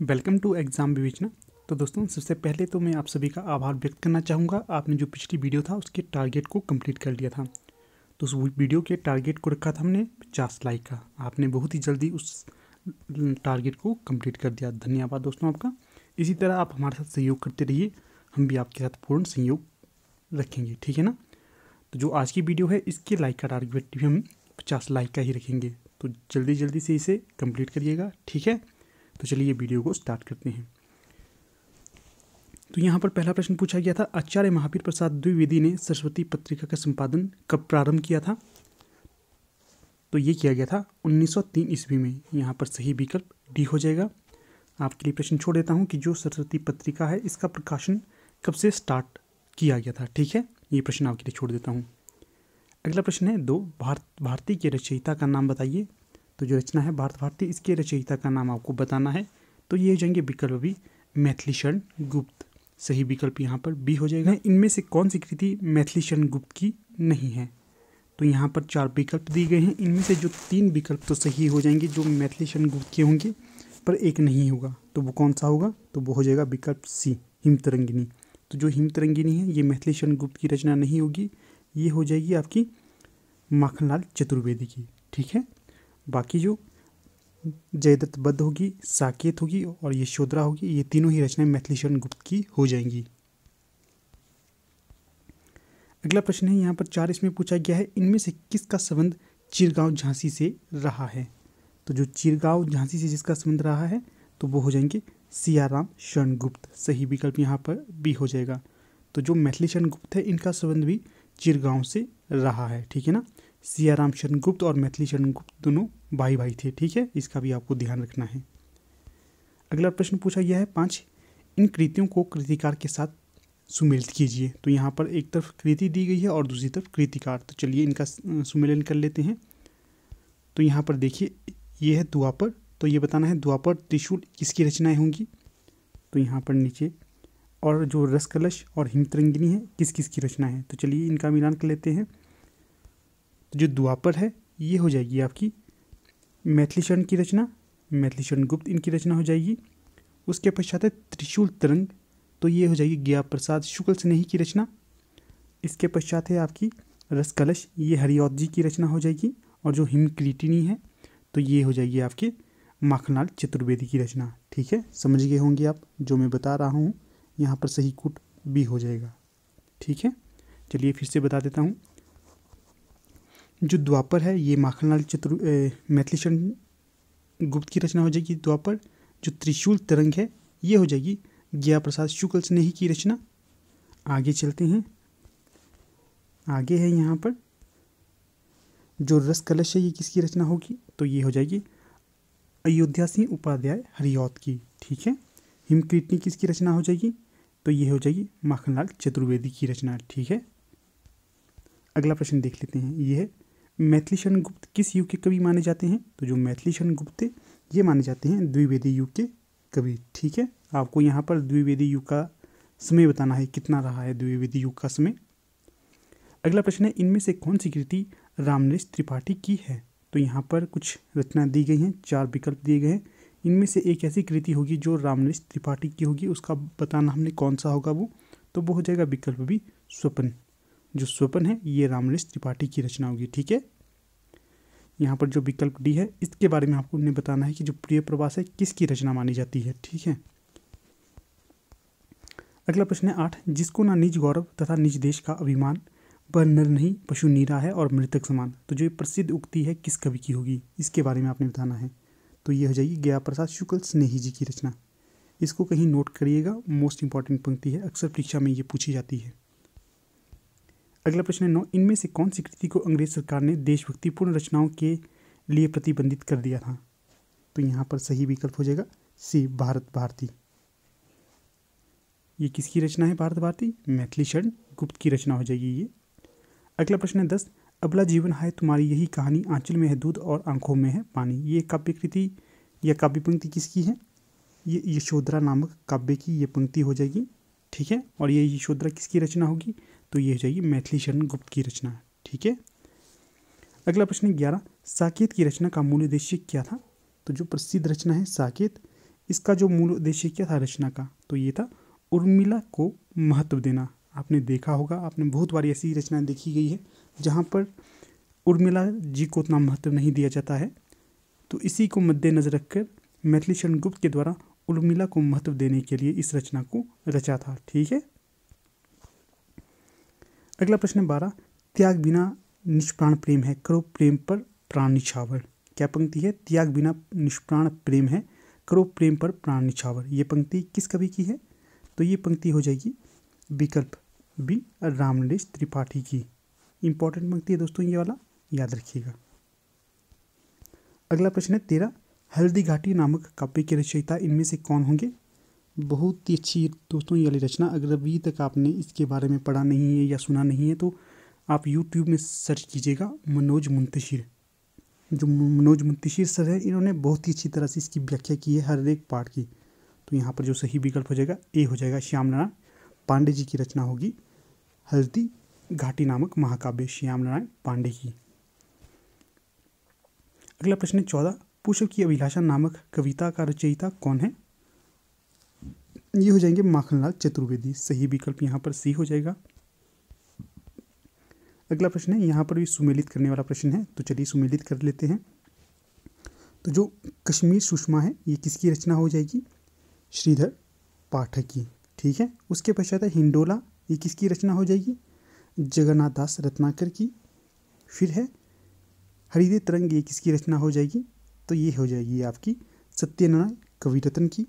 welcome to exam विवेचना तो दोस्तों सबसे पहले तो मैं आप सभी का आभार व्यक्त करना चाहूँगा आपने जो पिछली वीडियो था उसके टारगेट को कंप्लीट कर लिया था तो उस वीडियो के टारगेट को रखा था हमने पचास लाइक का आपने बहुत ही जल्दी उस टारगेट को कंप्लीट कर दिया धन्यवाद दोस्तों आपका इसी तरह आप हमारे साथ सहयोग करते रहिए हम भी आपके साथ पूर्ण सहयोग रखेंगे ठीक है ना तो जो आज की वीडियो है इसके लाइक का टारगेट भी हम पचास लाइक का ही रखेंगे तो जल्दी जल्दी से इसे कम्प्लीट करिएगा ठीक है तो चलिए वीडियो को स्टार्ट करते हैं तो यहाँ पर पहला प्रश्न पूछा गया था आचार्य महावीर प्रसाद द्विवेदी ने सरस्वती पत्रिका का संपादन कब प्रारंभ किया था तो ये किया गया था 1903 ईस्वी में यहाँ पर सही विकल्प डी हो जाएगा आपके लिए प्रश्न छोड़ देता हूँ कि जो सरस्वती पत्रिका है इसका प्रकाशन कब से स्टार्ट किया गया था ठीक है ये प्रश्न आपके लिए छोड़ देता हूँ अगला प्रश्न है दो भारत भारती के रचयिता का नाम बताइए तो जो रचना है भारत भारती इसके रचयिता का नाम आपको बताना है तो ये हो जाएंगे विकल्प भी शरण गुप्त सही विकल्प यहाँ पर बी हो जाएगा इनमें से कौन सी कृति मैथिली शरण गुप्त की नहीं है तो यहाँ पर चार विकल्प दिए गए हैं इनमें से जो तीन विकल्प तो सही हो जाएंगे जो मैथिली शरण गुप्त के होंगे पर एक नहीं होगा तो वो कौन सा होगा तो वो हो जाएगा विकल्प सी हिमतरंगिनी तो जो हिमतरंगिनी है ये मैथिली शरण गुप्त की रचना नहीं होगी ये हो जाएगी आपकी माखनलाल चतुर्वेदी की ठीक है बाकी जो जयदत्तबद्ध होगी साकेत होगी और यशोधरा होगी ये तीनों ही रचनाएं शरण गुप्त की हो जाएंगी अगला प्रश्न है यहाँ पर चार इसमें पूछा गया है इनमें से किसका संबंध चिरगांव झांसी से रहा है तो जो चिरगांव झांसी से जिसका संबंध रहा है तो वो हो जाएंगे सियाराम शरणगुप्त सही विकल्प यहाँ पर भी हो जाएगा तो जो मैथिली शरणगुप्त है इनका संबंध भी चिरगांव से रहा है ठीक है ना सियाराम शरण गुप्त और मैथिली शरण गुप्त दोनों भाई भाई थे ठीक है इसका भी आपको ध्यान रखना है अगला प्रश्न पूछा गया है पाँच इन कृतियों को कृतिकार के साथ सुमेलित कीजिए तो यहाँ पर एक तरफ कृति दी गई है और दूसरी तरफ कृतिकार तो चलिए इनका सुमेलन कर लेते हैं तो यहाँ पर देखिए ये है द्वापर तो ये बताना है द्वापर त्रिशूल किसकी रचनाएं होंगी तो यहाँ पर नीचे और जो रसकलश और हिमतरंगिनी है किस किस की रचना है तो चलिए इनका मिलान कर लेते हैं तो जो द्वापर है ये हो जाएगी आपकी मैथिली शरण की रचना मैथिली शरण गुप्त इनकी रचना हो जाएगी उसके पश्चात है त्रिशूल तरंग तो ये हो जाएगी गया प्रसाद शुक्ल स्नेही की रचना इसके पश्चात है आपकी रस कलश ये हरिऔत जी की रचना हो जाएगी और जो हिमक्रीटिनी है तो ये हो जाएगी आपके माखनलाल चतुर्वेदी की रचना ठीक है समझ गए होंगे आप जो मैं बता रहा हूँ यहाँ पर सही कूट भी हो जाएगा ठीक है चलिए फिर से बता देता हूँ जो द्वापर है ये माखनलाल चतुर चंद गुप्त की रचना हो जाएगी द्वापर जो त्रिशूल तरंग है ये हो जाएगी गया प्रसाद शुक्ल स्नेही की रचना आगे चलते हैं आगे है यहाँ पर जो रस कलश है ये किसकी रचना होगी तो ये हो जाएगी अयोध्या सिंह उपाध्याय हरियौत की ठीक है हिमकृतनी किसकी रचना हो जाएगी तो ये हो जाएगी माखनलाल चतुर्वेदी की रचना ठीक है अगला प्रश्न देख लेते हैं ये है मैथिली गुप्त किस युग के कवि माने जाते हैं तो जो मैथिली गुप्त थे ये माने जाते हैं द्विवेदी युग के कवि ठीक है आपको यहाँ पर द्विवेदी युग का समय बताना है कितना रहा है द्विवेदी युग का समय अगला प्रश्न है इनमें से कौन सी कृति रामनेश त्रिपाठी की है तो यहाँ पर कुछ रचना दी गई हैं चार विकल्प दिए गए हैं इनमें से एक ऐसी कृति होगी जो रामनेश त्रिपाठी की होगी उसका बताना हमने कौन सा होगा वो तो वो हो जाएगा विकल्प भी स्वप्न जो स्वपन है ये रामलेश त्रिपाठी की रचना होगी ठीक है यहाँ पर जो विकल्प डी है इसके बारे में आपको उन्हें बताना है कि जो प्रिय प्रवास है किसकी रचना मानी जाती है ठीक है अगला प्रश्न है आठ जिसको ना निज गौरव तथा निज देश का अभिमान वह नर नहीं पशु नीरा है और मृतक समान तो जो ये प्रसिद्ध उक्ति है किस कवि की होगी इसके बारे में आपने बताना है तो ये हो जाएगी गया प्रसाद शुक्ल स्नेही जी की रचना इसको कहीं नोट करिएगा मोस्ट इंपॉर्टेंट पंक्ति है अक्सर परीक्षा में ये पूछी जाती है अगला प्रश्न है नौ इनमें से कौन सी कृति को अंग्रेज सरकार ने देशभक्तिपूर्ण रचनाओं के लिए प्रतिबंधित कर दिया था तो यहाँ पर सही विकल्प हो जाएगा सी भारत भारती ये किसकी रचना है भारत भारती मैथिली शरण गुप्त की रचना हो जाएगी ये अगला प्रश्न है दस अबला जीवन है तुम्हारी यही कहानी आंचल में है दूध और आंखों में है पानी ये काव्य कृति या काव्य पंक्ति किसकी है ये यशोधरा नामक काव्य की ये पंक्ति हो जाएगी ठीक है और ये यशोधरा किसकी रचना होगी तो ये हो जाएगी मैथिली शरण गुप्त की रचना ठीक है अगला प्रश्न ग्यारह साकेत की रचना का मूल उद्देश्य क्या था तो जो प्रसिद्ध रचना है साकेत इसका जो मूल उद्देश्य क्या था रचना का तो ये था उर्मिला को महत्व देना आपने देखा होगा आपने बहुत बार ऐसी रचनाएं देखी गई है जहाँ पर उर्मिला जी को उतना महत्व नहीं दिया जाता है तो इसी को मद्देनजर रखकर मैथिली शरण गुप्त के द्वारा उर्मिला को महत्व देने के लिए इस रचना को रचा था ठीक है अगला प्रश्न बारह त्याग बिना निष्प्राण प्रेम है करो प्रेम पर प्राण निछावर क्या पंक्ति है त्याग बिना निष्प्राण प्रेम है करो प्रेम पर प्राण निछावर ये पंक्ति किस कवि की है तो ये पंक्ति हो जाएगी विकल्प बी रामलेश त्रिपाठी की इंपॉर्टेंट पंक्ति है दोस्तों ये वाला याद रखिएगा अगला प्रश्न है तेरह हल्दी घाटी नामक काव्य के रचयिता इनमें से कौन होंगे बहुत ही अच्छी दोस्तों ये वाली रचना अगर अभी तक आपने इसके बारे में पढ़ा नहीं है या सुना नहीं है तो आप यूट्यूब में सर्च कीजिएगा मनोज मुंतशिर जो मनोज मुंतशिर सर हैं इन्होंने बहुत ही अच्छी तरह से इसकी व्याख्या की है हर एक पार्ट की तो यहाँ पर जो सही विकल्प हो जाएगा ए हो जाएगा श्याम नारायण पांडे जी की रचना होगी हल्दी घाटी नामक महाकाव्य श्याम नारायण पांडे की अगला प्रश्न है चौदह पुष्प की अभिलाषा नामक कविता का रचयिता कौन है ये हो जाएंगे माखनलाल चतुर्वेदी सही विकल्प यहाँ पर सी हो जाएगा अगला प्रश्न है यहाँ पर भी सुमेलित करने वाला प्रश्न है तो चलिए सुमेलित कर लेते हैं तो जो कश्मीर सुषमा है ये किसकी रचना हो जाएगी श्रीधर पाठक की ठीक है उसके पश्चात है हिंडोला ये किसकी रचना हो जाएगी जगन्नाथ दास रत्नाकर की फिर है हरिदे तरंग ये किसकी रचना हो जाएगी तो ये हो जाएगी आपकी सत्यनारायण कवि रत्न की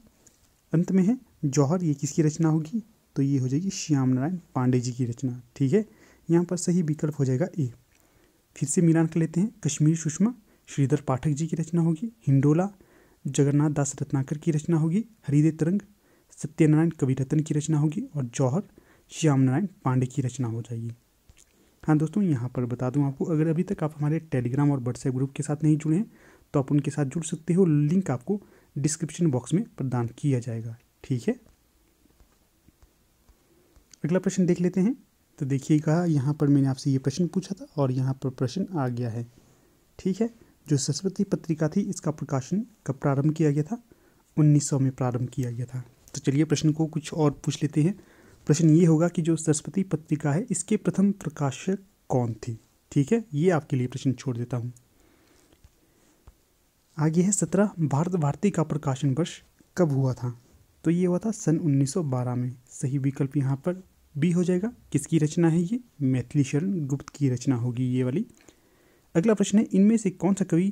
अंत में है जौहर ये किसकी रचना होगी तो ये हो जाएगी श्याम नारायण पांडे जी की रचना ठीक है यहाँ पर सही विकल्प हो जाएगा ए फिर से मिलान कर लेते हैं कश्मीर सुषमा श्रीधर पाठक जी की रचना होगी हिंडोला जगन्नाथ दास रत्नाकर की रचना होगी हरिदे तरंग सत्यनारायण कविरत्न की रचना होगी और जौहर श्याम नारायण पांडे की रचना हो जाएगी हाँ दोस्तों यहाँ पर बता दूँ आपको अगर अभी तक आप हमारे टेलीग्राम और व्हाट्सएप ग्रुप के साथ नहीं जुड़े हैं तो आप उनके साथ जुड़ सकते हो लिंक आपको डिस्क्रिप्शन बॉक्स में प्रदान किया जाएगा ठीक है अगला प्रश्न देख लेते हैं तो देखिएगा यहाँ पर मैंने आपसे ये प्रश्न पूछा था और यहाँ पर प्रश्न आ गया है ठीक है जो सरस्वती पत्रिका थी इसका प्रकाशन कब प्रारंभ किया गया था 1900 में प्रारंभ किया गया था तो चलिए प्रश्न को कुछ और पूछ लेते हैं प्रश्न ये होगा कि जो सरस्वती पत्रिका है इसके प्रथम प्रकाशक कौन थी ठीक है ये आपके लिए प्रश्न छोड़ देता हूँ आगे है सत्रह भारत भारती का प्रकाशन वर्ष कब हुआ था तो ये हुआ था सन 1912 में सही विकल्प यहाँ पर बी हो जाएगा किसकी रचना है ये मैथिली शरण गुप्त की रचना होगी ये वाली अगला प्रश्न है इनमें से कौन सा कवि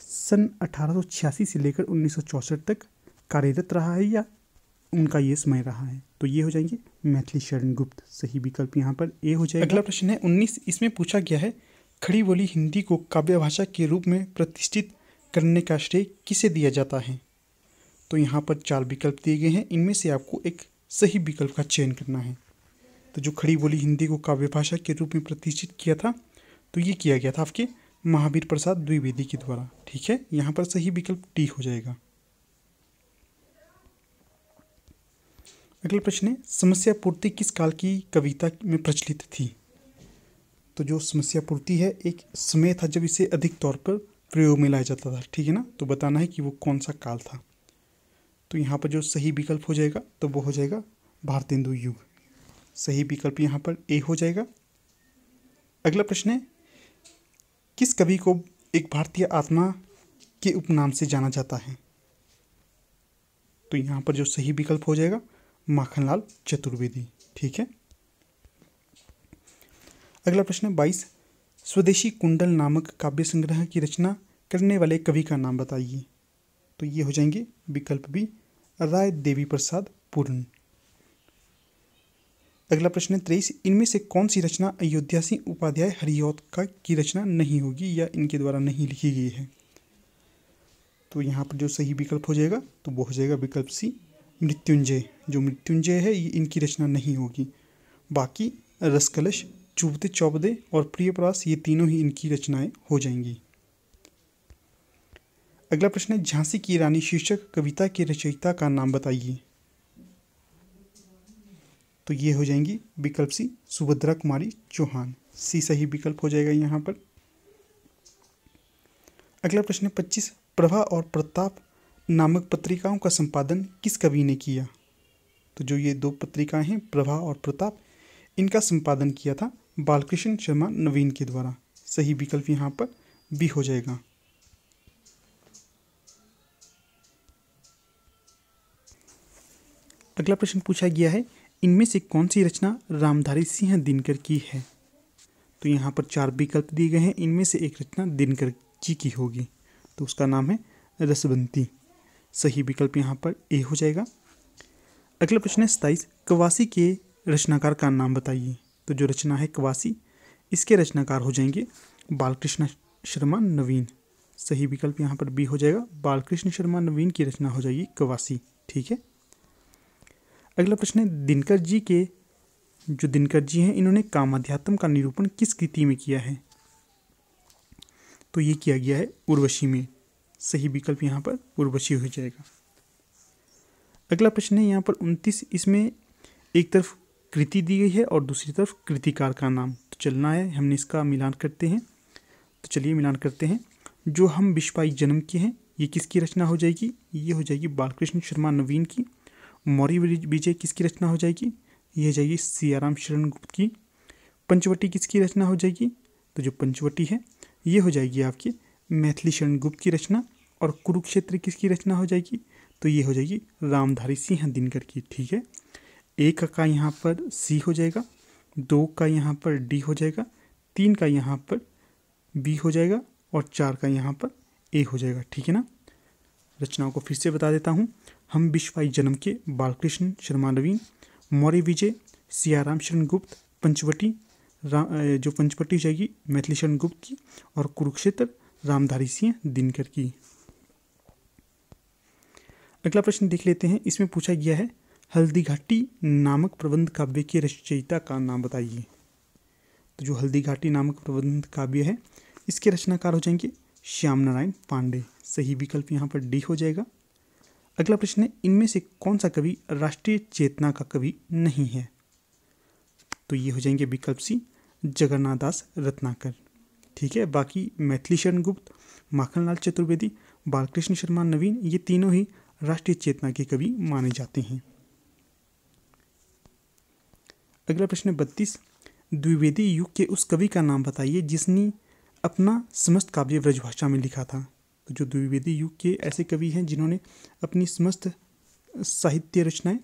सन 1886 से लेकर 1964 तक कार्यरत रहा है या उनका ये समय रहा है तो ये हो जाएंगे मैथिली शरण गुप्त सही विकल्प यहाँ पर ए हो जाएगा अगला प्रश्न है उन्नीस इसमें पूछा गया है खड़ी बोली हिंदी को काव्य भाषा के रूप में प्रतिष्ठित करने का श्रेय किसे दिया जाता है तो यहाँ पर चार विकल्प दिए गए हैं इनमें से आपको एक सही विकल्प का चयन करना है तो जो खड़ी बोली हिंदी को काव्य भाषा के रूप में प्रतिष्ठित किया था तो ये किया गया था आपके महावीर प्रसाद द्विवेदी के द्वारा ठीक है यहाँ पर सही विकल्प टी हो जाएगा अगला प्रश्न है समस्या पूर्ति किस काल की कविता में प्रचलित थी तो जो समस्या पूर्ति है एक समय था जब इसे अधिक तौर पर प्रयोग में लाया जाता था ठीक है ना तो बताना है कि वो कौन सा काल था तो यहाँ पर जो सही विकल्प हो जाएगा तो वो हो जाएगा भारतेंदु युग सही विकल्प यहाँ पर ए हो जाएगा अगला प्रश्न है किस कवि को एक भारतीय आत्मा के उपनाम से जाना जाता है तो यहाँ पर जो सही विकल्प हो जाएगा माखनलाल चतुर्वेदी ठीक है अगला प्रश्न है बाईस स्वदेशी कुंडल नामक काव्य संग्रह की रचना करने वाले कवि का नाम बताइए तो ये हो जाएंगे विकल्प भी राय देवी प्रसाद पूर्ण अगला प्रश्न है तेईस इनमें से कौन सी रचना अयोध्या सिंह उपाध्याय हरियौत का की रचना नहीं होगी या इनके द्वारा नहीं लिखी गई है तो यहाँ पर जो सही विकल्प हो जाएगा तो वो हो जाएगा विकल्प सी मृत्युंजय जो मृत्युंजय है ये इनकी रचना नहीं होगी बाकी रसकलश चुभते चौबदे और प्रियपरास ये तीनों ही इनकी रचनाएं हो जाएंगी अगला प्रश्न है झांसी की रानी शीर्षक कविता के रचयिता का नाम बताइए तो ये हो जाएंगी विकल्प सी सुभद्रा कुमारी चौहान सी सही विकल्प हो जाएगा यहाँ पर अगला प्रश्न है पच्चीस प्रभा और प्रताप नामक पत्रिकाओं का संपादन किस कवि ने किया तो जो ये दो पत्रिकाएं हैं प्रभा और प्रताप इनका संपादन किया था बालकृष्ण शर्मा नवीन के द्वारा सही विकल्प यहाँ पर भी हो जाएगा अगला प्रश्न पूछा गया है इनमें से कौन सी रचना रामधारी सिंह दिनकर की है तो यहाँ पर चार विकल्प दिए गए हैं इनमें से एक रचना दिनकर जी की होगी तो उसका नाम है रसवंती सही विकल्प यहाँ पर ए हो जाएगा अगला प्रश्न है सताइस कवासी के रचनाकार का नाम बताइए तो जो रचना है कवासी इसके रचनाकार हो जाएंगे बालकृष्ण शर्मा नवीन सही विकल्प यहाँ पर बी हो जाएगा बालकृष्ण शर्मा नवीन की रचना हो जाएगी कवासी ठीक है अगला प्रश्न है दिनकर जी के जो दिनकर जी हैं इन्होंने कामाध्यात्म का निरूपण किस कृति में किया है तो ये किया गया है उर्वशी में सही विकल्प यहाँ पर उर्वशी हो जाएगा अगला प्रश्न है यहाँ पर उनतीस इसमें एक तरफ कृति दी गई है और दूसरी तरफ कृतिकार का नाम तो चलना है हमने इसका मिलान करते हैं तो चलिए मिलान करते हैं जो हम विश्वाई जन्म के हैं ये किसकी रचना हो जाएगी ये हो जाएगी बालकृष्ण शर्मा नवीन की मौर्य विजय किसकी रचना हो जाएगी ये हो जाएगी सियाराम शरण गुप्त की पंचवटी किसकी रचना हो जाएगी तो जो पंचवटी है ये हो जाएगी आपकी मैथिली शरण गुप्त की रचना और कुरुक्षेत्र किसकी रचना हो जाएगी तो ये हो जाएगी रामधारी सिंह दिनकर की ठीक है एक का यहाँ पर सी हो जाएगा दो का यहाँ पर डी हो जाएगा तीन का यहाँ पर बी हो जाएगा और चार का यहाँ पर ए हो जाएगा ठीक है ना रचनाओं को फिर से बता देता हूँ हम बिश्वाई जन्म के बालकृष्ण शर्मा नवीन मौर्य विजय सियाराम शरण गुप्त पंचवटी जो पंचवटी जाएगी मैथिली शरण गुप्त की और कुरुक्षेत्र रामधारी सिंह दिनकर की अगला प्रश्न देख लेते हैं इसमें पूछा गया है हल्दीघाटी नामक प्रबंध काव्य के रचयिता का नाम बताइए तो जो हल्दीघाटी नामक प्रबंध काव्य है इसके रचनाकार हो जाएंगे श्याम नारायण पांडे सही विकल्प यहाँ पर डी हो जाएगा अगला प्रश्न है इनमें से कौन सा कवि राष्ट्रीय चेतना का कवि नहीं है तो ये हो जाएंगे विकल्प सी जगन्नाथ दास रत्नाकर ठीक है बाकी मैथिली शरण गुप्त माखनलाल चतुर्वेदी बालकृष्ण शर्मा नवीन ये तीनों ही राष्ट्रीय चेतना के कवि माने जाते हैं अगला प्रश्न बत्तीस द्विवेदी युग के उस कवि का नाम बताइए जिसने अपना समस्त काव्य ब्रजभाषा में लिखा था जो द्विवेदी युग के ऐसे कवि हैं जिन्होंने अपनी समस्त साहित्य रचनाएं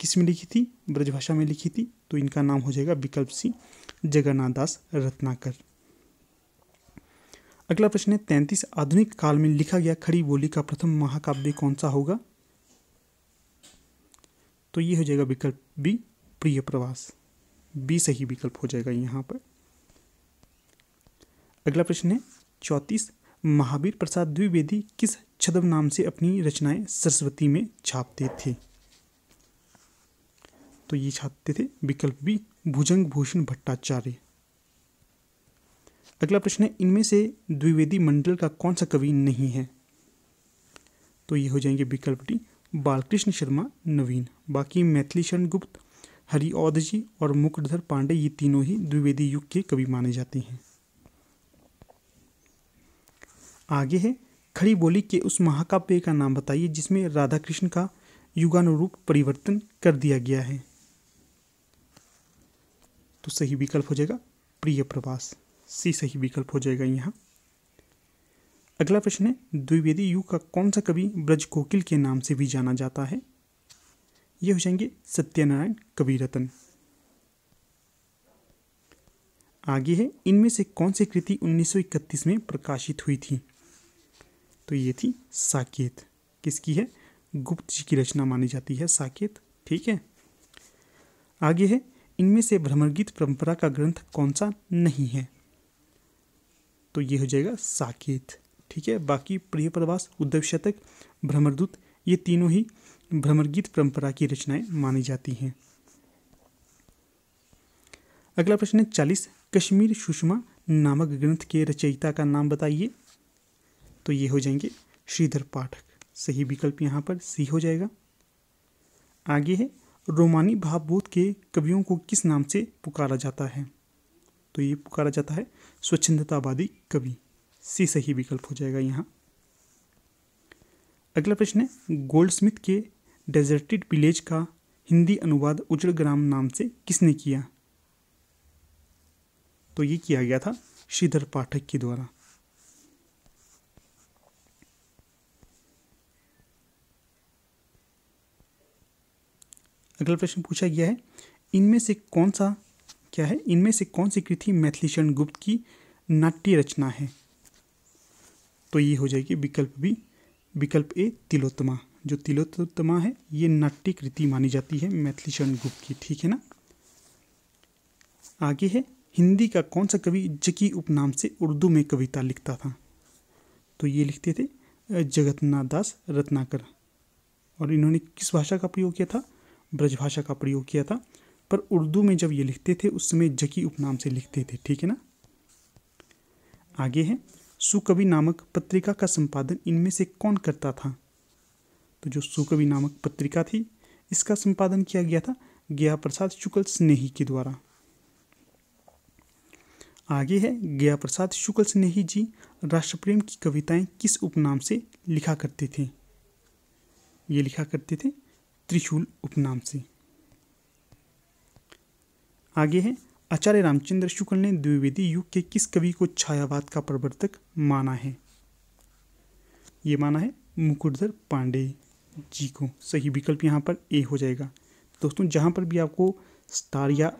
किस में लिखी थी ब्रजभाषा में लिखी थी तो इनका नाम हो जाएगा विकल्प सिंह जगन्नाथ दास रत्नाकर अगला प्रश्न है तैंतीस आधुनिक काल में लिखा गया खड़ी बोली का प्रथम महाकाव्य कौन सा होगा तो ये हो जाएगा विकल्प बी प्रिय प्रवास बी सही विकल्प हो जाएगा यहाँ पर अगला प्रश्न है चौंतीस महावीर प्रसाद द्विवेदी किस छदम नाम से अपनी रचनाएं सरस्वती में छापते थे तो ये छापते थे विकल्प बी भुजंग भूषण भट्टाचार्य अगला प्रश्न है इनमें से द्विवेदी मंडल का कौन सा कवि नहीं है तो ये हो जाएंगे विकल्प डी बालकृष्ण शर्मा नवीन बाकी मैथिली शरण गुप्त हरिऔध जी और मुकुटधर पांडे ये तीनों ही द्विवेदी युग के कवि माने जाते हैं आगे है खड़ी बोली के उस महाकाव्य का नाम बताइए जिसमें राधा कृष्ण का युगानुरूप परिवर्तन कर दिया गया है तो सही विकल्प हो जाएगा प्रिय प्रवास सी सही विकल्प हो जाएगा यहाँ अगला प्रश्न है द्विवेदी युग का कौन सा कवि ब्रज कोकिल के नाम से भी जाना जाता है ये हो जाएंगे सत्यनारायण कवि आगे है इनमें से कौन सी कृति 1931 में प्रकाशित हुई थी तो ये थी साकेत किसकी है गुप्त जी की रचना मानी जाती है साकेत ठीक है आगे है इनमें से भ्रमणगीत परंपरा का ग्रंथ कौन सा नहीं है तो ये हो जाएगा साकेत ठीक है बाकी प्रिय प्रवास उद्धव शतक भ्रमरदूत ये तीनों ही भ्रमरगीत परंपरा की रचनाएं मानी जाती हैं अगला प्रश्न है चालीस कश्मीर सुषमा नामक ग्रंथ के रचयिता का नाम बताइए तो ये हो जाएंगे श्रीधर पाठक सही विकल्प यहाँ पर सी हो जाएगा आगे है रोमानी भावबोध के कवियों को किस नाम से पुकारा जाता है तो ये पुकारा जाता है स्वच्छंदतावादी कवि सी सही विकल्प हो जाएगा यहाँ अगला प्रश्न है गोल्ड स्मिथ के डेजर्टेड विलेज का हिंदी अनुवाद उजड़ ग्राम नाम से किसने किया तो ये किया गया था श्रीधर पाठक के द्वारा अगला प्रश्न पूछा गया है इनमें से कौन सा क्या है इनमें से कौन सी कृति मैथिली शरण गुप्त की नाट्य रचना है तो ये हो जाएगी विकल्प बी विकल्प ए तिलोत्तमा जो तिलोत्तमा है ये नाट्य कृति मानी जाती है मैथिली शरण गुप्त की ठीक है ना आगे है हिंदी का कौन सा कवि जकी उपनाम से उर्दू में कविता लिखता था तो ये लिखते थे जगतनाथ दास रत्नाकर और इन्होंने किस भाषा का प्रयोग किया था ब्रजभाषा का प्रयोग किया था पर उर्दू में जब ये लिखते थे उस समय जकी उपनाम से लिखते थे ठीक है ना आगे है सुकवि नामक पत्रिका का संपादन इनमें से कौन करता था तो जो सुकवि नामक पत्रिका थी इसका संपादन किया गया था गया प्रसाद शुक्ल स्नेही के द्वारा आगे है गया प्रसाद शुक्ल स्नेही जी राष्ट्रप्रेम की कविताएं किस उपनाम से लिखा करते थे ये लिखा करते थे त्रिशूल उपनाम से आगे है आचार्य रामचंद्र शुक्ल ने द्विवेदी युग के किस कवि को छायावाद का प्रवर्तक माना है ये माना है मुकुटधर पांडे जी को सही विकल्प यहाँ पर ए हो जाएगा दोस्तों जहाँ पर भी आपको स्टार या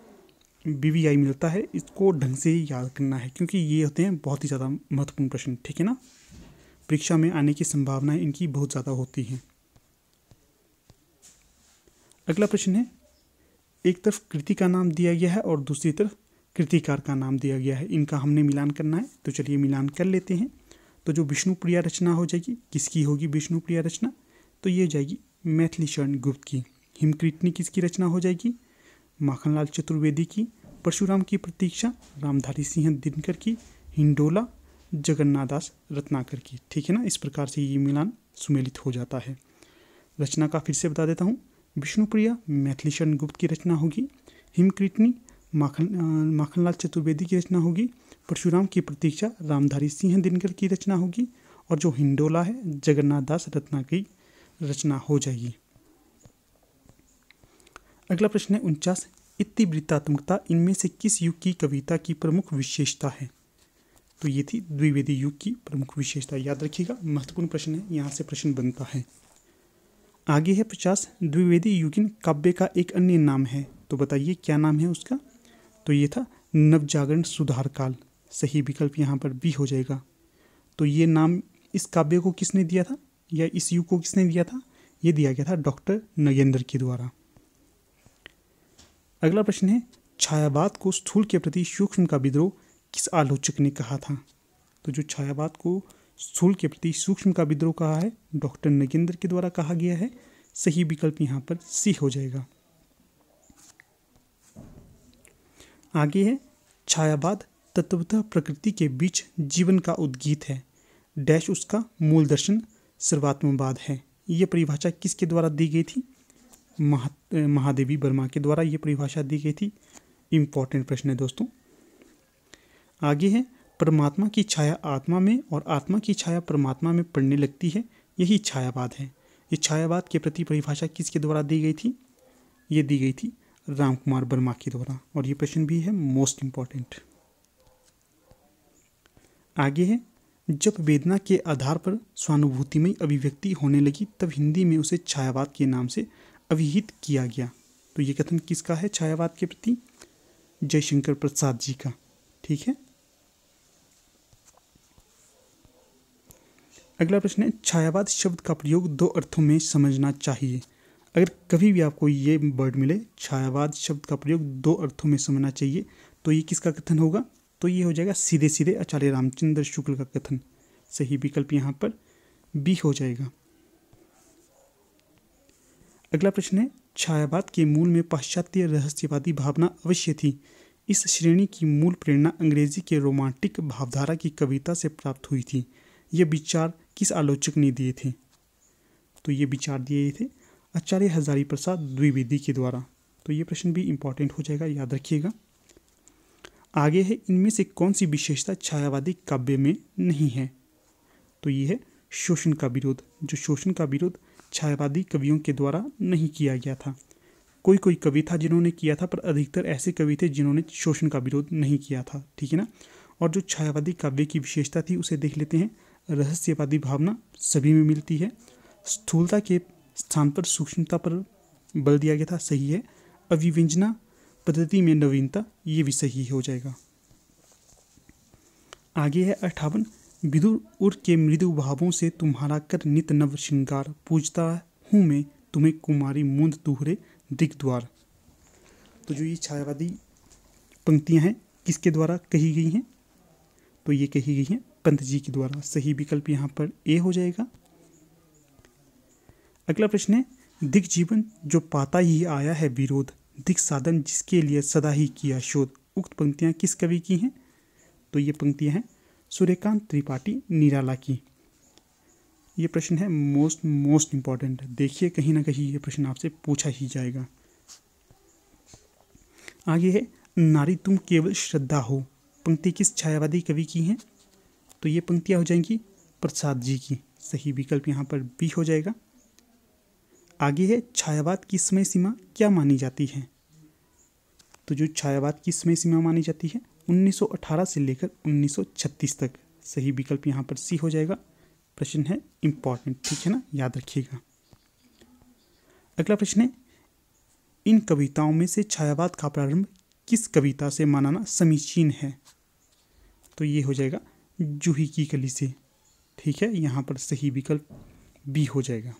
बीवीआई मिलता है इसको ढंग से याद करना है क्योंकि ये होते हैं बहुत ही ज़्यादा महत्वपूर्ण प्रश्न ठीक है ना परीक्षा में आने की संभावनाएं इनकी बहुत ज़्यादा होती हैं अगला प्रश्न है एक तरफ कृति का नाम दिया गया है और दूसरी तरफ कृतिकार का नाम दिया गया है इनका हमने मिलान करना है तो चलिए मिलान कर लेते हैं तो जो विष्णुप्रिया रचना हो जाएगी किसकी होगी विष्णुप्रिया रचना तो ये हो जाएगी मैथिली शरण गुप्त की हिमकृतनी किसकी रचना हो जाएगी माखनलाल चतुर्वेदी की परशुराम की प्रतीक्षा रामधारी सिंह दिनकर की हिंडोला जगन्नाथास रत्नाकर की ठीक है ना इस प्रकार से ये मिलान सुमेलित हो जाता है रचना का फिर से बता देता हूँ विष्णुप्रिया मैथिलीशरण गुप्त की रचना होगी हिमकृतनी माखन माखनलाल चतुर्वेदी की रचना होगी परशुराम की प्रतीक्षा रामधारी सिंह दिनकर की रचना होगी और जो हिंडोला है जगन्नाथ दास रत्ना की रचना हो जाएगी अगला प्रश्न है उनचास वृत्तात्मकता इनमें से किस युग की कविता की प्रमुख विशेषता है तो ये थी द्विवेदी युग की प्रमुख विशेषता याद रखिएगा महत्वपूर्ण प्रश्न है यहाँ से प्रश्न बनता है आगे है पचास द्विवेदी युगिन काव्य का एक अन्य नाम है तो बताइए क्या नाम है उसका तो ये था नवजागरण सुधार काल सही विकल्प यहाँ पर बी हो जाएगा तो ये नाम इस काव्य को किसने दिया था या इस युग को किसने दिया था ये दिया गया था डॉक्टर नगेंद्र के द्वारा अगला प्रश्न है छायावाद को स्थूल के प्रति सूक्ष्म का विद्रोह किस आलोचक ने कहा था तो जो छायावाद को स्थूल के प्रति सूक्ष्म का विद्रोह कहा है डॉक्टर नगेंद्र के द्वारा कहा गया है सही विकल्प यहाँ पर सी हो जाएगा आगे है छायावाद तत्वतः प्रकृति के बीच जीवन का उद्गीत है डैश उसका मूल दर्शन सर्वात्मवाद है यह परिभाषा किसके द्वारा दी गई थी महा महादेवी वर्मा के द्वारा यह परिभाषा दी गई थी इंपॉर्टेंट प्रश्न है दोस्तों आगे है परमात्मा की छाया आत्मा में और आत्मा की छाया परमात्मा में पड़ने लगती है यही छायावाद है ये छायावाद के प्रति परिभाषा किसके द्वारा दी गई थी ये दी गई थी राम कुमार वर्मा के द्वारा और ये प्रश्न भी है मोस्ट इम्पॉर्टेंट आगे है जब वेदना के आधार पर स्वानुभूतिमय अभिव्यक्ति होने लगी तब हिंदी में उसे छायावाद के नाम से अभिहित किया गया तो ये कथन किसका है छायावाद के प्रति जयशंकर प्रसाद जी का ठीक है अगला प्रश्न है छायावाद शब्द का प्रयोग दो अर्थों में समझना चाहिए अगर कभी भी आपको ये वर्ड मिले छायावाद शब्द का प्रयोग दो अर्थों में समझना चाहिए तो ये किसका कथन होगा तो ये हो जाएगा सीधे सीधे आचार्य रामचंद्र शुक्ल का कथन सही विकल्प यहाँ पर बी हो जाएगा अगला प्रश्न है छायावाद के मूल में पाश्चात्य रहस्यवादी भावना अवश्य थी इस श्रेणी की मूल प्रेरणा अंग्रेजी के रोमांटिक भावधारा की कविता से प्राप्त हुई थी यह विचार किस आलोचक ने दिए थे तो ये विचार दिए थे आचार्य हजारी प्रसाद द्विवेदी के द्वारा तो ये प्रश्न भी इम्पोर्टेंट हो जाएगा याद रखिएगा आगे है इनमें से कौन सी विशेषता छायावादी काव्य में नहीं है तो ये है शोषण का विरोध जो शोषण का विरोध छायावादी कवियों के द्वारा नहीं किया गया था कोई कोई कवि था जिन्होंने किया था पर अधिकतर ऐसे कवि थे जिन्होंने शोषण का विरोध नहीं किया था ठीक है ना और जो छायावादी काव्य की विशेषता थी उसे देख लेते हैं रहस्यवादी भावना सभी में मिलती है स्थूलता के स्थान पर सूक्ष्मता पर बल दिया गया था सही है अभिव्यंजना पद्धति में नवीनता ये भी सही हो जाएगा आगे है अठावन विदुर उर के मृदु भावों से तुम्हारा कर नित नव श्रृंगार पूजता हूँ मैं तुम्हें कुमारी मूंद तुहरे द्वार तो जो ये छायावादी पंक्तियाँ हैं किसके द्वारा कही गई हैं तो ये कही गई हैं पंत जी के द्वारा सही विकल्प यहाँ पर ए हो जाएगा अगला प्रश्न है दिख जीवन जो पाता ही आया है विरोध दिख साधन जिसके लिए सदा ही किया शोध उक्त पंक्तियाँ किस कवि की हैं तो ये पंक्तियाँ हैं सूर्यकांत त्रिपाठी निराला की ये प्रश्न है मोस्ट मोस्ट इम्पॉर्टेंट देखिए कहीं ना कहीं ये प्रश्न आपसे पूछा ही जाएगा आगे है नारी तुम केवल श्रद्धा हो पंक्ति किस छायावादी कवि की है तो ये पंक्तियाँ हो जाएंगी प्रसाद जी की सही विकल्प यहाँ पर बी हो जाएगा आगे है छायावाद की समय सीमा क्या मानी जाती है तो जो छायावाद की समय सीमा मानी जाती है 1918 से लेकर 1936 तक सही विकल्प यहाँ पर सी हो जाएगा प्रश्न है इम्पॉर्टेंट ठीक है ना याद रखिएगा अगला प्रश्न है इन कविताओं में से छायावाद का प्रारंभ किस कविता से मानना समीचीन है तो ये हो जाएगा जूही की गली से ठीक है यहाँ पर सही विकल्प बी हो जाएगा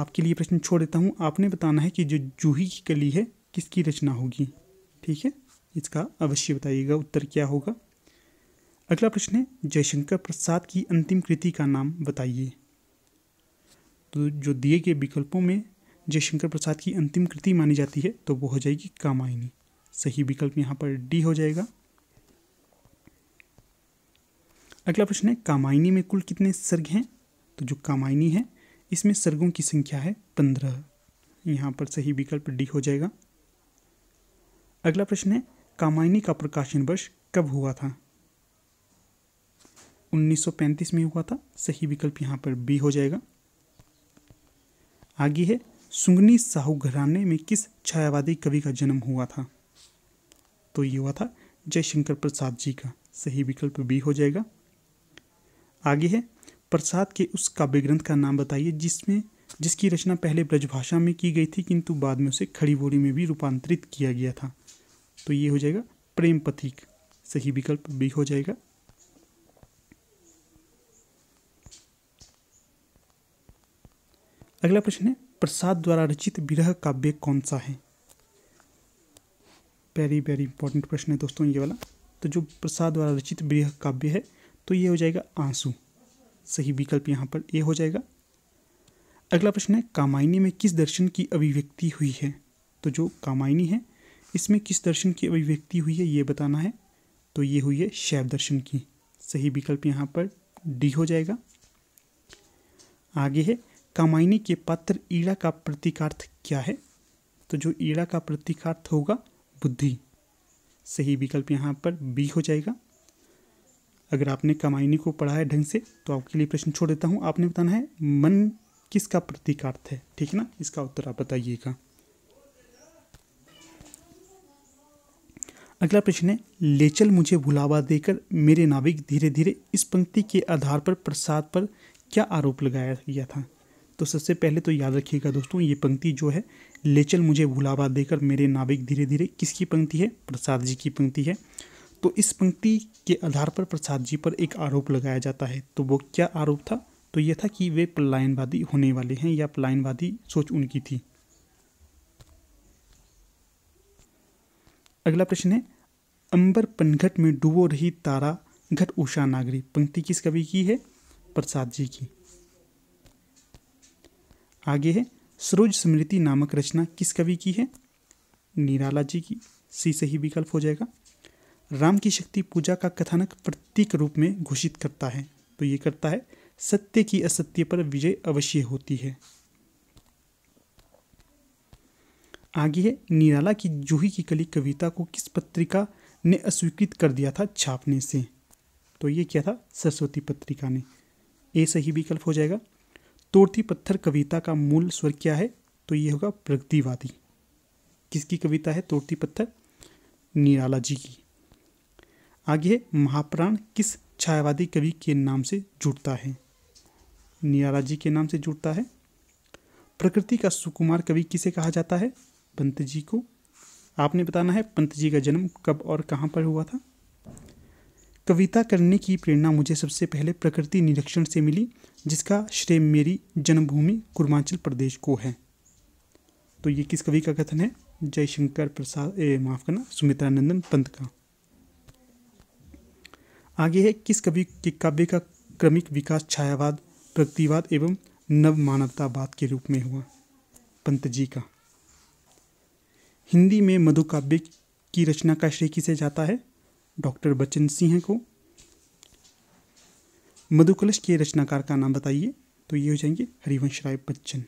आपके लिए प्रश्न छोड़ देता हूँ आपने बताना है कि जो जूही की कली है किसकी रचना होगी ठीक है इसका अवश्य बताइएगा उत्तर क्या होगा अगला प्रश्न है जयशंकर प्रसाद की अंतिम कृति का नाम बताइए तो जो दिए गए विकल्पों में जयशंकर प्रसाद की अंतिम कृति मानी जाती है तो वो हो जाएगी कामायनी सही विकल्प यहाँ पर डी हो जाएगा अगला प्रश्न है कामायनी में कुल कितने सर्ग हैं तो जो कामायनी है इसमें सर्गों की संख्या है पंद्रह यहाँ पर सही विकल्प डी हो जाएगा अगला प्रश्न है कामायनी का प्रकाशन वर्ष कब हुआ था 1935 में हुआ था सही विकल्प यहाँ पर बी हो जाएगा आगे है सुंगनी साहू घराने में किस छायावादी कवि का जन्म हुआ था तो ये हुआ था जयशंकर प्रसाद जी का सही विकल्प बी हो जाएगा आगे है प्रसाद के उस काव्य ग्रंथ का नाम बताइए जिसमें जिसकी रचना पहले ब्रजभाषा में की गई थी किंतु बाद में उसे खड़ी बोली में भी रूपांतरित किया गया था तो ये हो जाएगा प्रेम पथिक सही विकल्प बी हो जाएगा अगला प्रश्न है प्रसाद द्वारा रचित विरह काव्य कौन सा है वेरी वेरी इंपॉर्टेंट प्रश्न है दोस्तों ये वाला तो जो प्रसाद द्वारा रचित बृह काव्य है तो ये हो जाएगा आंसू सही विकल्प यहाँ पर ए हो जाएगा अगला प्रश्न है कामायनी में किस दर्शन की अभिव्यक्ति हुई है तो जो कामायनी है इसमें किस दर्शन की अभिव्यक्ति हुई है ये बताना है तो ये हुई है शैव दर्शन की सही विकल्प यहाँ पर डी हो जाएगा आगे है कामायनी के पात्र ईड़ा का प्रतीकार्थ क्या है तो जो ईड़ा का प्रतीकार्थ होगा बुद्धि सही विकल्प यहाँ पर बी हो जाएगा अगर आपने कमाइनी को पढ़ा है ढंग से तो आपके लिए प्रश्न छोड़ देता हूँ आपने बताना है मन किसका प्रतीकार्थ है ठीक है ना इसका उत्तर आप बताइएगा अगला प्रश्न है लेचल मुझे भुलावा देकर मेरे नाविक धीरे धीरे इस पंक्ति के आधार पर प्रसाद पर क्या आरोप लगाया गया था तो सबसे पहले तो याद रखिएगा दोस्तों ये पंक्ति जो है लेचल मुझे भुलावा देकर मेरे नाविक धीरे धीरे किसकी पंक्ति है प्रसाद जी की पंक्ति है तो इस पंक्ति के आधार पर प्रसाद जी पर एक आरोप लगाया जाता है तो वो क्या आरोप था तो यह था कि वे पलायनवादी होने वाले हैं या पलायनवादी सोच उनकी थी अगला प्रश्न है अंबर पनघट में डूबो रही तारा घट उषा नागरी पंक्ति किस कवि की है प्रसाद जी की आगे है सरोज स्मृति नामक रचना किस कवि की है निराला जी की सी सही विकल्प हो जाएगा राम की शक्ति पूजा का कथानक प्रतीक रूप में घोषित करता है तो ये करता है सत्य की असत्य पर विजय अवश्य होती है आगे है निराला की जूही की कली कविता को किस पत्रिका ने अस्वीकृत कर दिया था छापने से तो ये क्या था सरस्वती पत्रिका ने ए सही विकल्प हो जाएगा तोड़ती पत्थर कविता का मूल स्वर क्या है तो ये होगा प्रगतिवादी किसकी कविता है तोड़ती पत्थर निराला जी की आगे महाप्राण किस छायावादी कवि के नाम से जुड़ता है निराला जी के नाम से जुड़ता है प्रकृति का सुकुमार कवि किसे कहा जाता है पंत जी को आपने बताना है पंत जी का जन्म कब और कहाँ पर हुआ था कविता करने की प्रेरणा मुझे सबसे पहले प्रकृति निरीक्षण से मिली जिसका श्रेय मेरी जन्मभूमि कुर्मांचल प्रदेश को है तो ये किस कवि का कथन है जयशंकर प्रसाद माफ़ करना नंदन पंत का आगे है किस कवि के काव्य का क्रमिक विकास छायावाद प्रकृतिवाद एवं नव मानवतावाद के रूप में हुआ पंत जी का हिंदी में मधुकाव्य की रचना का श्रेय किसे जाता है डॉक्टर बच्चन सिंह को मधुकलश के रचनाकार का नाम बताइए तो ये हो जाएंगे हरिवंश राय बच्चन